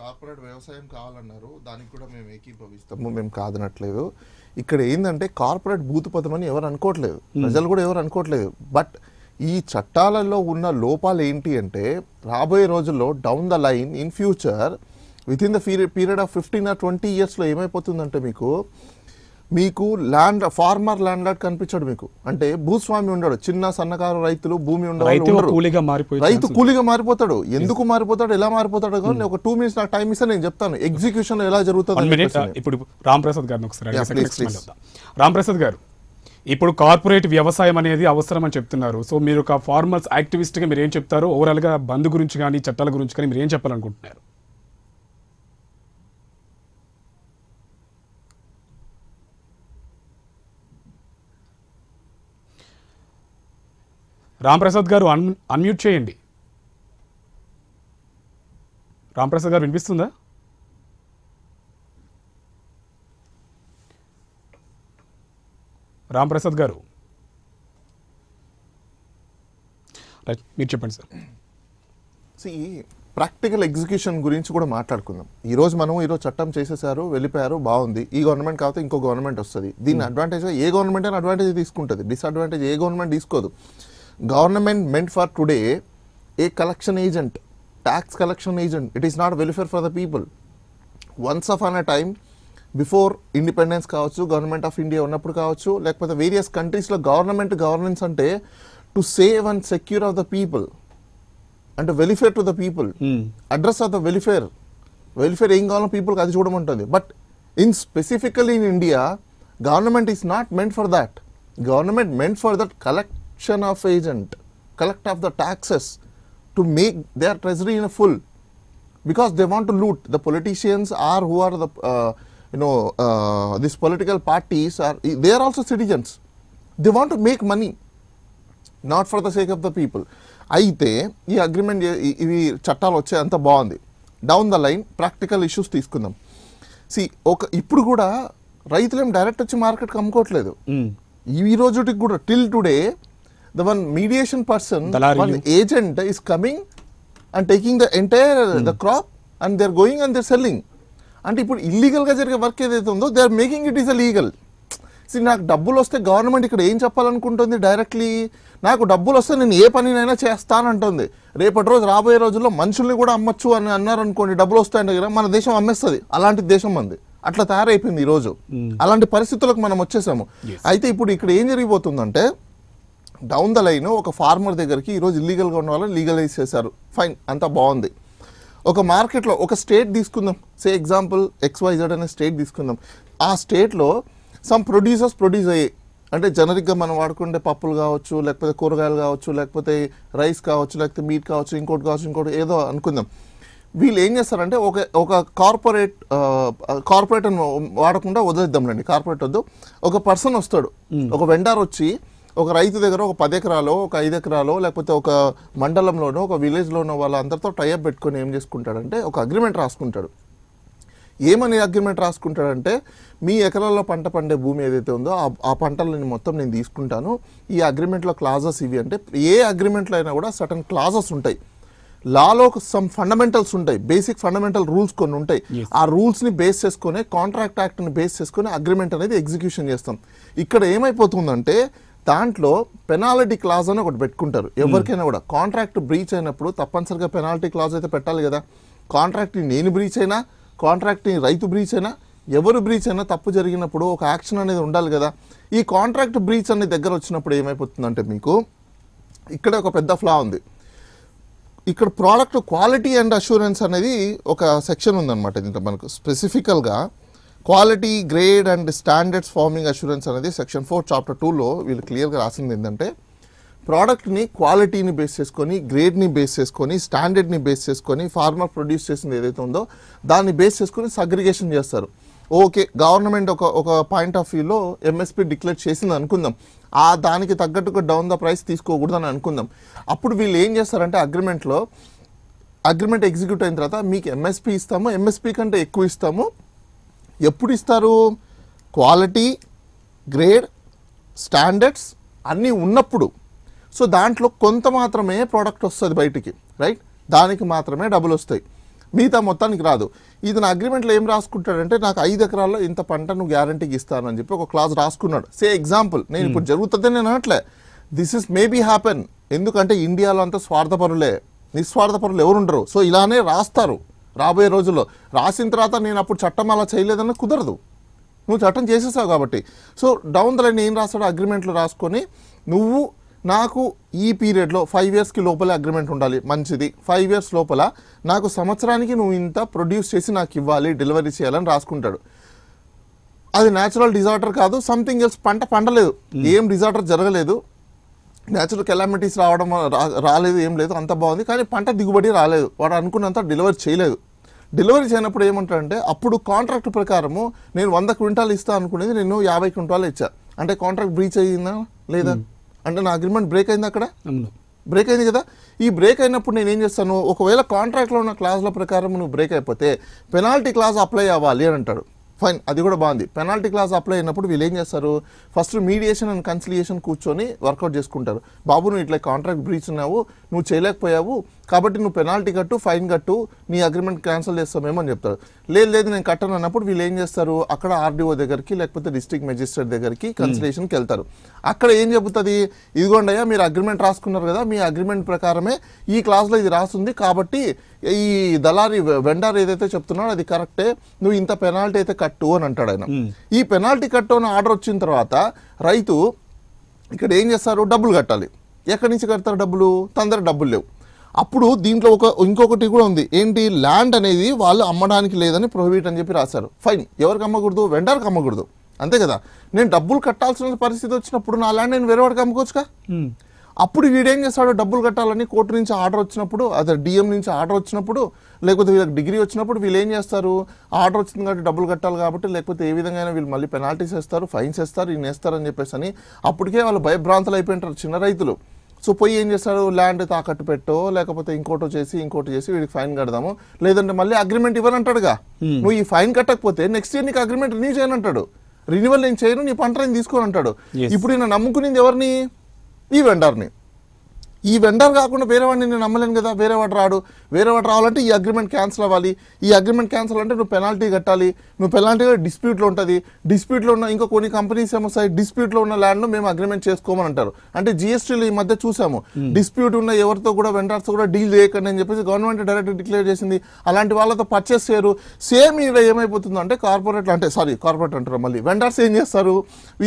Corporate వ్యవసాయం కావాలన్నారు దానికి కూడా మేము ఏకీభవిస్తాము మేము కాదనట్లేదు ఇక్కడ ఏంటంటే కార్పొరేట్ భూతపథం అని ఎవరు అనుకోవట్లేదు ప్రజలు కూడా ఎవరు అనుకోవట్లేదు బట్ ఈ చట్టాలలో ఉన్న లోపాలు ఏంటి అంటే రాబోయే రోజుల్లో down the line in future with in the period of fifteen or twenty ఇయర్స్లో ఏమైపోతుందంటే మీకు మీకు ల్యాండ్ ఫార్మర్ ల్యాండ్ లాట్ కనిపించాడు మీకు అంటే భూస్వామి ఉండడు చిన్న సన్నకారు రైతులు భూమి ఉండడు రైతు కూలిగా మారిపోతాడు ఎందుకు మారిపోతాడు ఎలా మారిపోతాడు కానీ hmm. ఒక టూ మినిట్స్ నాకు టైం ఇస్తే నేను చెప్తాను ఎగ్జిక్యూషన్ ఎలా జరుగుతుంది ఇప్పుడు రామ్ ప్రసాద్ గారిని ఒకసారి రామ్ ప్రసాద్ గారు ఇప్పుడు కార్పొరేట్ వ్యవసాయం అనేది అవసరం అని చెప్తున్నారు సో మీరు ఒక ఫార్మర్స్ గా మీరు ఏం చెప్తారు గా బంద్ గురించి కానీ చట్టాల గురించి కానీ మీరు ఏం చెప్పాలనుకుంటున్నారు రాంప్రసాద్ గారు అన్ అన్మ్యూట్ చేయండి రాంప్రసాద్ గారు వినిపిస్తుందా రాంప్రసాద్ గారు రైట్ మీరు చెప్పండి సార్ సి ప్రాక్టికల్ ఎగ్జిక్యూషన్ గురించి కూడా మాట్లాడుకుందాం ఈరోజు మనం ఈరోజు చట్టం చేసేసారు వెళ్ళిపోయారు బాగుంది ఈ గవర్నమెంట్ కాకపోతే ఇంకో గవర్నమెంట్ వస్తుంది దీని అడ్వాంటేజ్ hmm. ఏ గవర్నమెంట్ అయినా అడ్వాంటేజ్ తీసుకుంటుంది డిసడ్వాంటేజ్ ఏ గవర్నమెంట్ తీసుకోదు government meant for today a collection agent tax collection agent it is not welfare for the people once of an a time before independence కావచ్చు government of India ఉన్నప్పుడు కావచ్చు లేకపోతే various కంట్రీస్లో government governance అంటే to save and secure of the people అంటే welfare to the people address of the welfare welfare ఏం కావాలో పీపుల్కి అది చూడమంటుంది but in specifically in India government is not meant for that government meant for that collect collection of agent, collect of the taxes to make their treasury in full because they want to loot. The politicians are who are the, uh, you know, uh, these political parties are, they are also citizens. They want to make money, not for the sake of the people. అయితే ఈ agreement ఇవి చట్టాలు వచ్చే అంత బాగుంది down the line practical issues తీసుకుందాం సి ఒక ఇప్పుడు కూడా రైతులేం డైరెక్ట్ వచ్చి మార్కెట్కి అమ్ముకోవట్లేదు ఈ రోజుటికి కూడా till today the one mediation person Dalari one you. agent is coming and taking the entire uh, hmm. the going and they're selling అంటే ఇప్పుడు ఇల్లీగల్గా జరిగే వర్క్ ఏదైతే ఉందో they are making it is a legal so నాకు డబ్బులు వస్తే government ఇక్కడ ఏం చెప్పాలనుకుంటుంది డైరెక్ట్లీ నాకు డబ్బులు వస్తే నేను ఏ పనినైనా చేస్తానంటుంది రేపటి రోజు రాబోయే రోజుల్లో మనుషుల్ని కూడా అమ్మచ్చు అని అన్నారనుకోండి డబ్బులు వస్తాయంటే కదా మన దేశం అమ్మేస్తుంది అలాంటి దేశం మంది అట్లా తయారైపోయింది ఈరోజు hmm. అలాంటి పరిస్థితులకు మనం వచ్చేసాము అయితే ఇప్పుడు ఇక్కడ ఏం జరిగిపోతుందంటే డౌన్ ద లైన్ ఒక ఫార్మర్ దగ్గరికి ఈరోజు ఇల్లీగల్గా ఉన్న వాళ్ళు లీగలైజ్ చేశారు ఫైన్ అంతా బాగుంది ఒక మార్కెట్లో ఒక స్టేట్ తీసుకుందాం సే ఎగ్జాంపుల్ ఎక్స్వైజెడ్ అనే స్టేట్ తీసుకుందాం ఆ స్టేట్లో సమ్ ప్రొడ్యూసర్స్ ప్రొడ్యూస్ అయ్యాయి అంటే జనరిక్గా మనం వాడుకుంటే పప్పులు కావచ్చు లేకపోతే కూరగాయలు కావచ్చు లేకపోతే రైస్ కావచ్చు లేకపోతే మీట్ కావచ్చు ఇంకోటి కావచ్చు ఇంకోటి ఏదో అనుకుందాం వీళ్ళు ఏం చేస్తారంటే ఒక ఒక కార్పొరేట్ కార్పొరేట్ అని వాడకుండా వదిలేద్దాం రండి కార్పొరేట్ వద్దు ఒక పర్సన్ వస్తాడు ఒక వెండర్ వచ్చి ఒక రైతు దగ్గర ఒక పది ఎకరాలో ఒక ఐదు ఎకరాలో లేకపోతే ఒక మండలంలోనో ఒక విలేజ్లోనో వాళ్ళందరితో టైఅప్ పెట్టుకొని ఏం చేసుకుంటాడంటే ఒక అగ్రిమెంట్ రాసుకుంటాడు ఏమని అగ్రిమెంట్ రాసుకుంటాడంటే మీ ఎకరాల్లో పంట పండే భూమి ఏదైతే ఉందో ఆ పంటలని మొత్తం నేను తీసుకుంటాను ఈ అగ్రిమెంట్లో క్లాజెస్ ఇవి అంటే ఏ అగ్రిమెంట్లో అయినా కూడా సటన్ క్లాజెస్ ఉంటాయి లాలో సమ్ ఫండమెంటల్స్ ఉంటాయి బేసిక్ ఫండమెంటల్ రూల్స్ కొన్ని ఉంటాయి ఆ రూల్స్ని బేస్ చేసుకునే కాంట్రాక్ట్ యాక్ట్ని బేస్ చేసుకొని అగ్రిమెంట్ అనేది ఎగ్జిక్యూషన్ చేస్తాం ఇక్కడ ఏమైపోతుందంటే దాంట్లో పెనాల్టీ క్లాజ్ అని ఒకటి పెట్టుకుంటారు ఎవరికైనా కూడా కాంట్రాక్ట్ బ్రీచ్ అయినప్పుడు తప్పనిసరిగా పెనాల్టీ క్లాజ్ అయితే పెట్టాలి కదా కాంట్రాక్ట్ని నేను బ్రీచ్ అయినా కాంట్రాక్ట్ని రైతు బ్రీచ్ అయినా ఎవరు బ్రీచ్ అయినా తప్పు జరిగినప్పుడు ఒక యాక్షన్ అనేది ఉండాలి కదా ఈ కాంట్రాక్ట్ బ్రీచ్ అనే దగ్గర వచ్చినప్పుడు ఏమైపోతుందంటే మీకు ఇక్కడ ఒక పెద్ద ఫ్లా ఉంది ఇక్కడ ప్రోడక్ట్ క్వాలిటీ అండ్ అష్యూరెన్స్ అనేది ఒక సెక్షన్ ఉందనమాట దీంట్లో మనకు స్పెసిఫికల్గా quality grade and standards farming assurance అనేది సెక్షన్ ఫోర్ చాప్టర్ టూలో వీళ్ళు క్లియర్గా రాసింది ఏంటంటే ప్రోడక్ట్ని క్వాలిటీని బేస్ చేసుకొని గ్రేడ్ని బేస్ చేసుకొని స్టాండర్డ్ని బేస్ చేసుకొని ఫార్మర్ ప్రొడ్యూస్ చేసింది ఏదైతే ఉందో దాన్ని బేస్ చేసుకొని సగ్రిగేషన్ చేస్తారు ఓకే గవర్నమెంట్ ఒక ఒక పాయింట్ ఆఫ్ వ్యూలో ఎంఎస్పీ డిక్లేర్ చేసింది అనుకుందాం ఆ దానికి తగ్గట్టుగా డౌన్ ద ప్రైస్ తీసుకోకూడదని అనుకుందాం అప్పుడు వీళ్ళు ఏం చేస్తారంటే అగ్రిమెంట్లో అగ్రిమెంట్ ఎగ్జిక్యూట్ అయిన తర్వాత మీకు ఎంఎస్పీ ఇస్తాము ఎంఎస్పీ కంటే ఎక్కువ ఇస్తాము ఎప్పుడు ఇస్తారు క్వాలిటీ గ్రేడ్ స్టాండర్డ్స్ అన్నీ ఉన్నప్పుడు సో దాంట్లో కొంత మాత్రమే ప్రోడక్ట్ వస్తుంది బయటికి రైట్ దానికి మాత్రమే డబ్బులు వస్తాయి మిగతా మొత్తానికి రాదు ఇది నా అగ్రిమెంట్లో ఏం రాసుకుంటాడంటే నాకు ఐదు ఎకరాల్లో ఇంత పంట నువ్వు గ్యారంటీకి ఇస్తానని చెప్పి ఒక క్లాస్ రాసుకున్నాడు సే ఎగ్జాంపుల్ నేను ఇప్పుడు జరుగుతుంది నేను అనట్లే దిస్ ఇస్ మేబీ హ్యాపెన్ ఎందుకంటే ఇండియాలో అంత స్వార్థపరులే నిస్వార్థపరులు ఎవరుండరు సో ఇలానే రాస్తారు రాబోయే రోజుల్లో రాసిన తర్వాత నేను అప్పుడు చట్టం అలా చేయలేదన్న కుదరదు నువ్వు చట్టం చేసేసావు కాబట్టి సో డౌన్ ద లైన్ ఏం రాస్తాడో అగ్రిమెంట్లు రాసుకొని నువ్వు నాకు ఈ పీరియడ్లో ఫైవ్ ఇయర్స్కి లోపల అగ్రిమెంట్ ఉండాలి మంచిది ఫైవ్ ఇయర్స్ లోపల నాకు సంవత్సరానికి నువ్వు ఇంత ప్రొడ్యూస్ చేసి నాకు ఇవ్వాలి డెలివరీ చేయాలని రాసుకుంటాడు అది న్యాచురల్ డిజార్డర్ కాదు సంథింగ్ ఎల్స్ పంట పండలేదు ఏం డిజార్డర్ జరగలేదు న్యాచురల్ కెలామిటీస్ రావడం రాలేదు ఏం లేదు అంత బాగుంది కానీ పంట దిగుబడి రాలేదు వాడు అనుకున్నంత డెలివరీ చేయలేదు డెలివరీ చేయనప్పుడు ఏమంటారంటే అప్పుడు కాంట్రాక్ట్ ప్రకారము నేను వంద క్వింటాలు ఇస్తా అనుకునేది నేను యాభై క్వింటాలు ఇచ్చా అంటే కాంట్రాక్ట్ బ్రీచ్ అయ్యిందా లేదా hmm. అంటే నా అగ్రిమెంట్ బ్రేక్ అయింది అక్కడ బ్రేక్ అయింది కదా ఈ బ్రేక్ అయినప్పుడు నేను ఏం చేస్తాను ఒకవేళ కాంట్రాక్ట్లో ఉన్న క్లాజ్ల ప్రకారం నువ్వు బ్రేక్ అయిపోతే పెనాల్టీ క్లాజ్ అప్లై అవ్వాలి అని అంటాడు ఫైన్ అది కూడా బాగుంది పెనాల్టీ క్లాస్ అప్లై అయినప్పుడు వీళ్ళు ఏం చేస్తారు ఫస్ట్ మీడియేషన్ అండ్ కన్సిలియేషన్ కూర్చొని వర్కౌట్ చేసుకుంటారు బాబు నువ్వు ఇట్లా కాంట్రాక్ట్ బ్రీచ్ ఉన్నావు నువ్వు చేయలేకపోయావు కాబట్టి నువ్వు పెనాల్టీ కట్టు ఫైన్ కట్టు నీ అగ్రిమెంట్ క్యాన్సిల్ చేస్తామేమో అని చెప్తారు లేదు లేదు నేను కట్టను అన్నప్పుడు వీళ్ళు ఏం చేస్తారు అక్కడ ఆర్డీఓ దగ్గరికి లేకపోతే డిస్ట్రిక్ట్ మెజిస్ట్రేట్ దగ్గరికి కన్సిలేషన్కి వెళ్తారు అక్కడ ఏం చెబుతుంది అయ్యా మీరు అగ్రిమెంట్ రాసుకున్నారు కదా మీ అగ్రిమెంట్ ప్రకారమే ఈ క్లాస్లో ఇది రాస్తుంది కాబట్టి ఈ దళారి వెండార్ ఏదైతే చెప్తున్నాడో అది కరెక్టే నువ్వు ఇంత పెనాల్టీ అయితే కట్టు అని అంటాడు ఆయన ఈ పెనాల్టీ కట్టు అని ఆర్డర్ వచ్చిన తర్వాత రైతు ఇక్కడ ఏం చేస్తారు డబ్బులు కట్టాలి ఎక్కడి నుంచి కడతారు డబ్బులు తొందర డబ్బులు లేవు అప్పుడు దీంట్లో ఒక ఇంకొకటి కూడా ఉంది ఏంటి ల్యాండ్ అనేది వాళ్ళు అమ్మడానికి లేదని ప్రొహిబిట్ అని చెప్పి రాశారు ఫైన్ ఎవరికి అమ్మకూడదు వెండర్కి అమ్మకూడదు అంతే కదా నేను డబ్బులు కట్టాల్సిన పరిస్థితి వచ్చినప్పుడు నా ల్యాండ్ నేను వేరేవాడికి అమ్ముకోవచ్చుగా అప్పుడు వీడేం చేస్తాడు డబ్బులు కట్టాలని కోర్టు నుంచి ఆర్డర్ వచ్చినప్పుడు అదే డిఎం నుంచి ఆర్డర్ వచ్చినప్పుడు లేకపోతే వీళ్ళకి డిగ్రీ వచ్చినప్పుడు వీళ్ళు ఏం చేస్తారు ఆర్డర్ వచ్చింది కాబట్టి డబ్బులు కట్టాలి కాబట్టి లేకపోతే ఏ విధంగా వీళ్ళు మళ్ళీ పెనాల్టీస్ వేస్తారు ఫైన్స్ వేస్తారు ఈయన వేస్తారని చెప్పేసి అని అప్పటికే వాళ్ళు భయభ్రాంతలు అయిపోయింటారు చిన్న రైతులు సో పోయి ఏం చేస్తారు ల్యాండ్ తాకట్టు పెట్టో లేకపోతే ఇంకోటో చేసి ఇంకోటి చేసి వీడికి ఫైన్ కడదాము లేదంటే మళ్ళీ అగ్రిమెంట్ ఇవ్వనంటాడుగా నువ్వు ఈ ఫైన్ కట్టకపోతే నెక్స్ట్ ఇయర్ నీకు అగ్రిమెంట్ రిన్యూ చేయనంటాడు రిన్యువల్ నేను చేయను నీ పంట నేను తీసుకోనంటాడు ఇప్పుడు నేను నమ్ముకునేది ఎవరిని ഈ വേണ്ട ఈ వెండర్ కాకుండా వేరే వాడిని నేను నమ్మలేను కదా వేరే వాడు రాడు వేరే వాడు రావాలంటే ఈ అగ్రిమెంట్ క్యాన్సిల్ అవ్వాలి ఈ అగ్రిమెంట్ క్యాన్సిల్ అంటే నువ్వు పెనాల్టీ కట్టాలి నువ్వు పెనాల్టీ కూడా డిస్ప్యూట్లో ఉంటుంది డిస్ప్యూట్లో ఉన్న ఇంకా కొన్ని కంపెనీస్ ఏమొస్తాయి డిస్ప్యూట్లో ఉన్న ల్యాండ్ను మేము అగ్రిమెంట్ చేసుకోమని అంటారు అంటే జిఎస్టీలు ఈ మధ్య చూసాము డిస్ప్యూట్ hmm. ఉన్న ఎవరితో కూడా వెండర్స్తో కూడా డీల్ చేయకండి అని చెప్పేసి గవర్నమెంట్ డైరెక్ట్ డిక్లేర్ చేసింది అలాంటి వాళ్ళతో పర్చేస్ చేయరు సేమ్ ఇక్కడ ఏమైపోతుందో అంటే కార్పొరేట్లు అంటే సారీ కార్పొరేట్ అంటారు మళ్ళీ వెండర్స్ ఏం చేస్తారు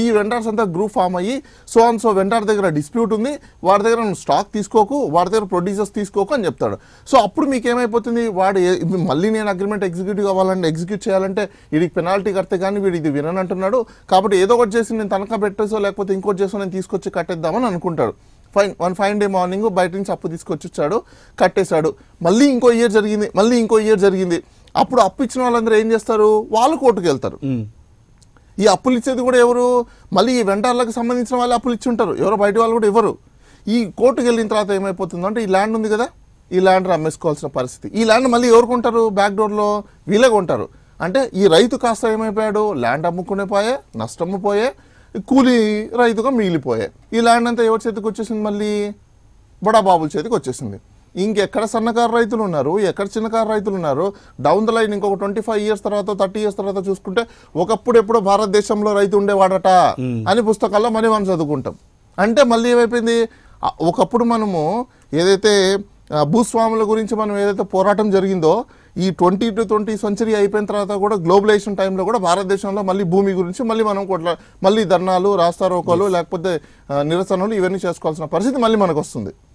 ఈ వెండర్స్ అంతా గ్రూప్ ఫామ్ అయ్యి సో అండ్ సో వెండర్ దగ్గర డిస్ప్యూట్ ఉంది వాడి దగ్గర స్టాక్ స్టాక్ తీసుకోకు వాడి దగ్గర ప్రొడ్యూసర్స్ తీసుకోకు అని చెప్తాడు సో అప్పుడు మీకు ఏమైపోతుంది వాడు మళ్ళీ నేను అగ్రిమెంట్ ఎగ్జిక్యూటివ్ అవ్వాలంటే ఎగ్జిక్యూట్ చేయాలంటే వీడికి పెనాల్టీ కడితే కానీ వీడు ఇది విననంటున్నాడు కాబట్టి ఏదో ఒకటి చేసి నేను తనఖా పెట్టేసో లేకపోతే ఇంకోటి చేసో నేను తీసుకొచ్చి కట్టేద్దామని అనుకుంటాడు fine one fine day morning బయట నుంచి అప్పు తీసుకొచ్చి వచ్చాడు కట్టేశాడు మళ్ళీ ఇంకో ఇయర్ జరిగింది మళ్ళీ ఇంకో ఇయర్ జరిగింది అప్పుడు అప్పు ఇచ్చిన వాళ్ళందరూ ఏం చేస్తారు వాళ్ళు కోర్టుకు వెళ్తారు ఈ అప్పులు ఇచ్చేది కూడా ఎవరు మళ్ళీ ఈ వెంటర్లకు సంబంధించిన వాళ్ళు అప్పులు ఇచ్చి ఉంటారు ఎవరో బయట వాళ్ళు కూడా ఇవ్వరు ఈ కోర్టుకు వెళ్ళిన తర్వాత ఏమైపోతుందో అంటే ఈ ల్యాండ్ ఉంది కదా ఈ ల్యాండ్ అమ్మేసుకోవాల్సిన పరిస్థితి ఈ ల్యాండ్ మళ్ళీ ఎవరు కొంటారు బ్యాక్ డోర్లో వీళ్ళే కొంటారు అంటే ఈ రైతు కాస్త ఏమైపోయాడు ల్యాండ్ అమ్ముకునే పోయే నష్టము పోయే కూలీ రైతుగా మిగిలిపోయే ఈ ల్యాండ్ అంతా ఎవరి చేతికి వచ్చేసింది మళ్ళీ బడాబాబుల చేతికి వచ్చేసింది ఇంకెక్కడ సన్నకారు రైతులు ఉన్నారు ఎక్కడ చిన్నకారు రైతులు ఉన్నారు డౌన్ ద లైన్ ఇంకొక ట్వంటీ ఫైవ్ ఇయర్స్ తర్వాత థర్టీ ఇయర్స్ తర్వాత చూసుకుంటే ఒకప్పుడు ఎప్పుడో భారతదేశంలో రైతు ఉండేవాడట అని పుస్తకాల్లో మనీ మనం చదువుకుంటాం అంటే మళ్ళీ ఏమైపోయింది ఒకప్పుడు మనము ఏదైతే భూస్వాముల గురించి మనం ఏదైతే పోరాటం జరిగిందో ఈ ట్వంటీ టు ట్వంటీ సెంచరీ అయిపోయిన తర్వాత కూడా గ్లోబలైజేషన్ టైంలో కూడా భారతదేశంలో మళ్ళీ భూమి గురించి మళ్ళీ మనం కూడా మళ్ళీ ధర్నాలు రాస్తారోకాలు లేకపోతే నిరసనలు ఇవన్నీ చేసుకోవాల్సిన పరిస్థితి మళ్ళీ మనకు వస్తుంది